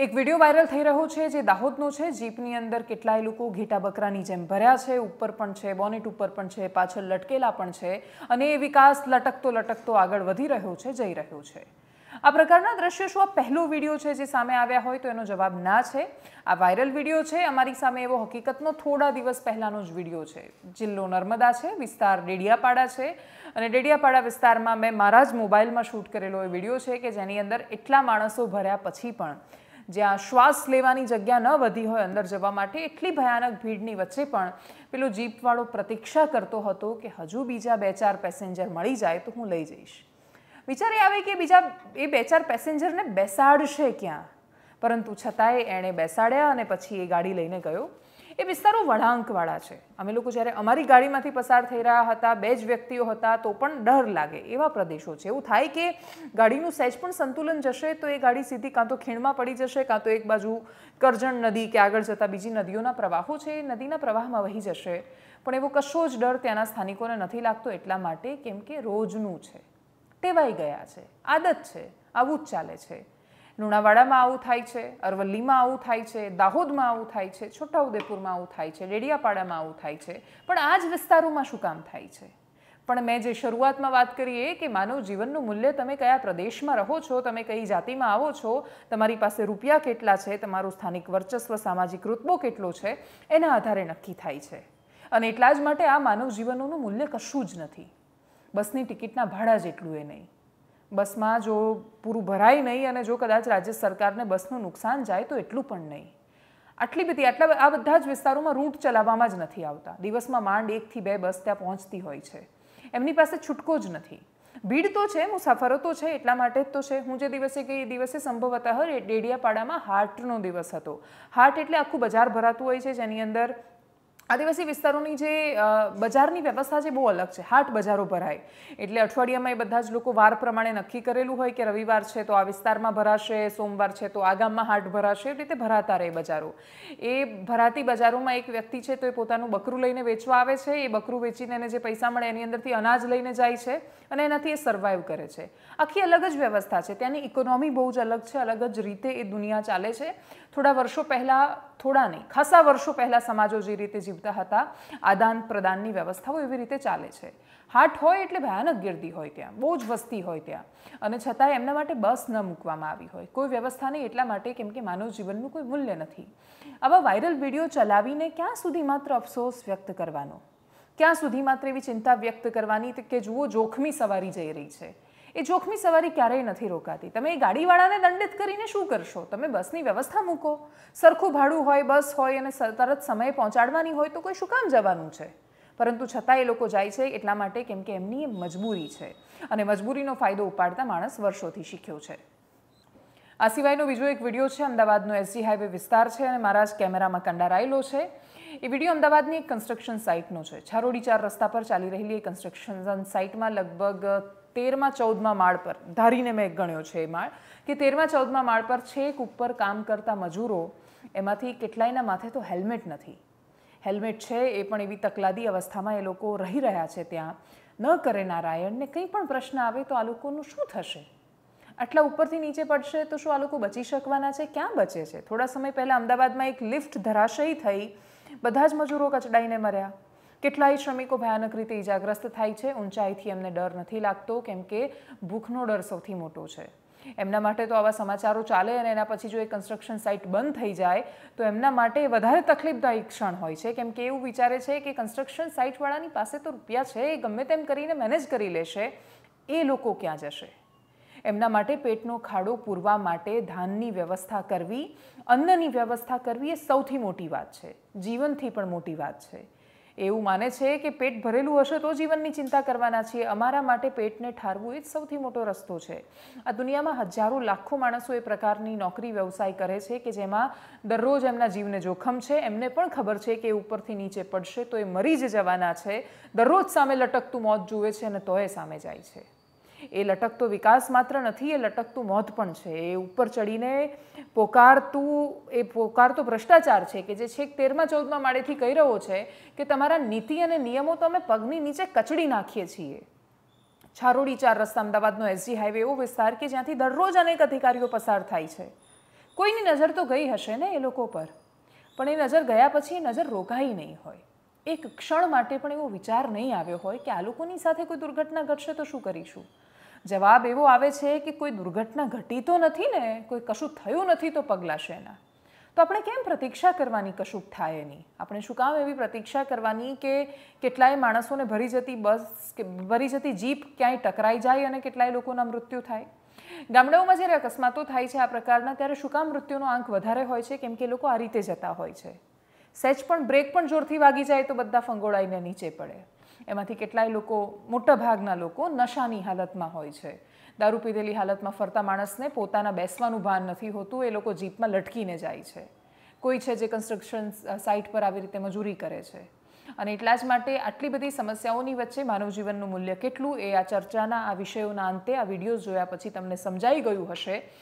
એક video viral થઈ રહ્યો છે જે દાહોદનો છે જીપની અંદર કેટલાય લોકો ઘેટા બકરાની જેમ ભર્યા છે ઉપર પણ છે બોનેટ ઉપર પણ છે પાછળ લટકેલા પણ છે અને એ વિકાસ લટકતો લટકતો આગળ વધી રહ્યો છે જઈ રહ્યો છે આ પ્રકારના દ્રશ્યો શું આ પહેલો વિડીયો છે જે સામે આવ્યા હોય તો એનો જવાબ ના છે આ વાયરલ વિડીયો છે અમારી સામે એવો હકીકતનો થોડા દિવસ પહેલાંનો જ વિડીયો છે જિલ્લો નર્મદા છે વિસ્તાર ડેડિયાપાડા છે અને ડેડિયાપાડા વિસ્તારમાં મેં મારા જ મોબાઈલમાં શૂટ કરેલો એ વિડીયો છે કે જેની અંદર એટલા માણસો ભર્યા પછી પણ જ્યાં શ્વાસ લેવાની જગ્યા ન વધી હોય અંદર જવા માટે એટલી ભયાનક ભીડની વચ્ચે પણ પેલો જીપવાળો પ્રતીક્ષા કરતો હતો કે હજુ બીજા બે ચાર પેસેન્જર મળી જાય તો હું લઈ જઈશ વિચાર એ આવે કે બીજા એ બે ચાર પેસેન્જરને બેસાડશે ક્યાં પરંતુ છતાંય એણે બેસાડ્યા અને પછી એ ગાડી લઈને ગયો એ વિસ્તારો વળાંકવાળા છે અમે લોકો જ્યારે અમારી ગાડીમાંથી પસાર થઈ રહ્યા હતા બે જ વ્યક્તિઓ હતા તો પણ ડર લાગે એવા પ્રદેશો છે એવું થાય કે ગાડીનું સહેજ પણ સંતુલન જશે તો એ ગાડી સીધી કાં તો ખીણમાં પડી જશે કાં તો એક બાજુ કરજણ નદી કે આગળ જતાં બીજી નદીઓના પ્રવાહો છે એ નદીના પ્રવાહમાં વહી જશે પણ એવો કશો જ ડર ત્યાંના સ્થાનિકોને નથી લાગતો એટલા માટે કેમ કે રોજનું છે ટેવાઈ ગયા છે આદત છે આવું જ ચાલે છે લુણાવાડામાં આવું થાય છે અરવલ્લીમાં આવું થાય છે દાહોદમાં આવું થાય છે છોટાઉદેપુરમાં આવું થાય છે ડેડિયાપાડામાં આવું થાય છે પણ આ જ વિસ્તારોમાં શું કામ થાય છે પણ મેં જે શરૂઆતમાં વાત કરી એ કે માનવ જીવનનું મૂલ્ય તમે કયા પ્રદેશમાં રહો છો તમે કઈ જાતિમાં આવો છો તમારી પાસે રૂપિયા કેટલા છે તમારું સ્થાનિક વર્ચસ્વ સામાજિક રૂતબો કેટલો છે એના આધારે નક્કી થાય છે અને એટલા જ માટે આ માનવ જીવનોનું મૂલ્ય કશું જ નથી બસની ટિકિટના ભાડા જેટલું એ નહીં બસમાં જો પૂરું ભરાય નહીં અને જો કદાચ રાજ્ય સરકારને બસનું નુકસાન જાય તો એટલું પણ નહીં આટલી બધી આટલા આ બધા જ વિસ્તારોમાં રૂટ ચલાવવામાં જ નથી આવતા દિવસમાં માંડ એકથી બે બસ ત્યાં પહોંચતી હોય છે એમની પાસે છૂટકો જ નથી ભીડ તો છે મુસાફરો તો છે એટલા માટે જ તો છે હું જે દિવસે ગઈ એ દિવસે સંભવતઃ ડેડિયાપાડામાં હાર્ટનો દિવસ હતો હાર્ટ એટલે આખું બજાર ભરાતું હોય છે જેની અંદર આદિવાસી વિસ્તારોની જે બજારની વ્યવસ્થા છે બહુ અલગ છે હાટ બજારો ભરાય એટલે અઠવાડિયામાં એ બધા જ લોકો વાર પ્રમાણે નક્કી કરેલું હોય કે રવિવાર છે તો આ વિસ્તારમાં ભરાશે સોમવાર છે તો આ ગામમાં હાટ ભરાશે એવી રીતે ભરાતા રહે બજારો એ ભરાતી બજારોમાં એક વ્યક્તિ છે તો એ પોતાનું બકરું લઈને વેચવા આવે છે એ બકરું વેચીને એને જે પૈસા મળે એની અંદરથી અનાજ લઈને જાય છે અને એનાથી એ સર્વાઈવ કરે છે આખી અલગ જ વ્યવસ્થા છે ત્યાંની ઇકોનોમી બહુ જ અલગ છે અલગ જ રીતે એ દુનિયા ચાલે છે થોડા વર્ષો પહેલાં થોડા નહીં ખાસા વર્ષો પહેલાં સમાજો જે રીતે જીવતા હતા આદાન પ્રદાનની વ્યવસ્થાઓ એવી રીતે ચાલે છે હાટ હોય એટલે ભયાનક ગીર્દી હોય ત્યાં બહુ જ વસ્તી હોય ત્યાં અને છતાં એમના માટે બસ ન મૂકવામાં આવી હોય કોઈ વ્યવસ્થા નહીં એટલા માટે કેમ કે માનવ જીવનનું કોઈ મૂલ્ય નથી આવા વાયરલ વિડીયો ચલાવીને ક્યાં સુધી માત્ર અફસોસ વ્યક્ત કરવાનો ક્યાં સુધી માત્ર એવી ચિંતા વ્યક્ત કરવાની કે જુઓ જોખમી સવારી જઈ રહી છે એ જોખમી સવારી ક્યારેય નથી રોકાતી તમે એ ગાડીવાળાને દંડિત કરીને શું કરશો તમે બસની વ્યવસ્થા મૂકો સરખું ભાડું હોય બસ હોય અને તરત સમયે પહોંચાડવાની હોય તો કોઈ શું કામ જવાનું છે પરંતુ છતાં એ લોકો જાય છે એટલા માટે કેમ કે એમની મજબૂરી છે અને મજબૂરીનો ફાયદો ઉપાડતા માણસ વર્ષોથી શીખ્યો છે આ સિવાયનો બીજો એક વિડીયો છે અમદાવાદનો એસજી હાઈવે વિસ્તાર છે અને મારા જ કેમેરામાં કંડારાયેલો છે એ વિડીયો અમદાવાદની એક કન્સ્ટ્રક્શન સાઇટનો છે છારોડી ચાર રસ્તા પર ચાલી રહેલી એ કન્સ્ટ્રક્શન સાઇટમાં લગભગ તેરમાં ચૌદમાં માળ પર ધારીને મેં ગણ્યો છે એ માળ કે તેરમાં ચૌદમાં માળ પર છેક ઉપર કામ કરતા મજૂરો એમાંથી કેટલાયના માથે તો હેલ્મેટ નથી હેલ્મેટ છે એ પણ એવી તકલાદી અવસ્થામાં એ લોકો રહી રહ્યા છે ત્યાં ન કરે નારાયણને કંઈ પણ પ્રશ્ન આવે તો આ લોકોનું શું થશે આટલા ઉપરથી નીચે પડશે તો શું આ લોકો બચી શકવાના છે ક્યાં બચે છે થોડા સમય પહેલાં અમદાવાદમાં એક લિફ્ટ ધરાશયી થઈ બધા જ મજૂરો કચડાઈને મર્યા કેટલાય શ્રમિકો ભયાનક રીતે ઇજાગ્રસ્ત થાય છે ઊંચાઈથી એમને ડર નથી લાગતો કેમ કે ભૂખનો ડર સૌથી મોટો છે એમના માટે તો આવા સમાચારો ચાલે અને એના પછી જો એ કન્સ્ટ્રક્શન સાઇટ બંધ થઈ જાય તો એમના માટે વધારે તકલીફદાયી ક્ષણ હોય છે કેમ કે એવું વિચારે છે કે કન્સ્ટ્રક્શન સાઇટવાળાની પાસે તો રૂપિયા છે એ ગમે તેમ કરીને મેનેજ કરી લેશે એ લોકો ક્યાં જશે એમના માટે પેટનો ખાડો પૂરવા માટે ધાનની વ્યવસ્થા કરવી અન્નની વ્યવસ્થા કરવી એ સૌથી મોટી વાત છે જીવનથી પણ મોટી વાત છે એવું માને છે કે પેટ ભરેલું હશે તો જીવનની ચિંતા કરવાના છીએ અમારા માટે પેટને ઠારવું એ જ સૌથી મોટો રસ્તો છે આ દુનિયામાં હજારો લાખો માણસો એ પ્રકારની નોકરી વ્યવસાય કરે છે કે જેમાં દરરોજ એમના જીવને જોખમ છે એમને પણ ખબર છે કે ઉપરથી નીચે પડશે તો એ મરી જ જવાના છે દરરોજ સામે લટકતું મોત જુએ છે અને તોય સામે જાય છે એ લટકતો વિકાસ માત્ર નથી એ લટકતું મોત પણ છે એ ઉપર ચડીને પોકારતું એ પોકારતો ભ્રષ્ટાચાર છે કે જે છેક તેરમા ચૌદમાં માળેથી કહી રહ્યો છે કે તમારા નીતિ અને નિયમો તો અમે પગની નીચે કચડી નાખીએ છીએ છારોડી ચાર રસ્તા અમદાવાદનો એસજી હાઈવે એવો વિસ્તાર કે જ્યાંથી દરરોજ અનેક અધિકારીઓ પસાર થાય છે કોઈની નજર તો ગઈ હશે ને એ લોકો પર પણ એ નજર ગયા પછી એ નજર રોકાઈ નહીં હોય એક ક્ષણ માટે પણ એવો વિચાર નહીં આવ્યો હોય કે આ લોકોની સાથે કોઈ દુર્ઘટના ઘટશે તો શું કરીશું જવાબ એવો આવે છે કે કોઈ દુર્ઘટના ઘટી તો નથી ને કોઈ કશું થયું નથી તો પગલાં શેના તો આપણે કેમ પ્રતીક્ષા કરવાની કશુંક થાય એની આપણે શું કામ એવી પ્રતીક્ષા કરવાની કે કેટલાય માણસોને ભરી જતી બસ કે ભરી જતી જીપ ક્યાંય ટકરાઈ જાય અને કેટલાય લોકોના મૃત્યુ થાય ગામડાઓમાં જ્યારે અકસ્માતો થાય છે આ પ્રકારના ત્યારે શું કામ મૃત્યુનો આંક વધારે હોય છે કેમ કે લોકો આ રીતે જતા હોય છે સહેજ પણ બ્રેક પણ જોરથી વાગી જાય તો બધા ફંગોળાઈને નીચે પડે એમાંથી કેટલાય લોકો મોટા ભાગના લોકો નશાની હાલતમાં હોય છે દારૂ પીધેલી હાલતમાં ફરતા માણસને પોતાના બેસવાનું ભાન નથી હોતું એ લોકો જીપમાં લટકીને જાય છે કોઈ છે જે કન્સ્ટ્રક્શન સાઇટ પર આવી રીતે મજૂરી કરે છે અને એટલા જ માટે આટલી બધી સમસ્યાઓની વચ્ચે માનવજીવનનું મૂલ્ય કેટલું એ આ ચર્ચાના આ વિષયોના અંતે આ વિડીયો જોયા પછી તમને સમજાઈ ગયું હશે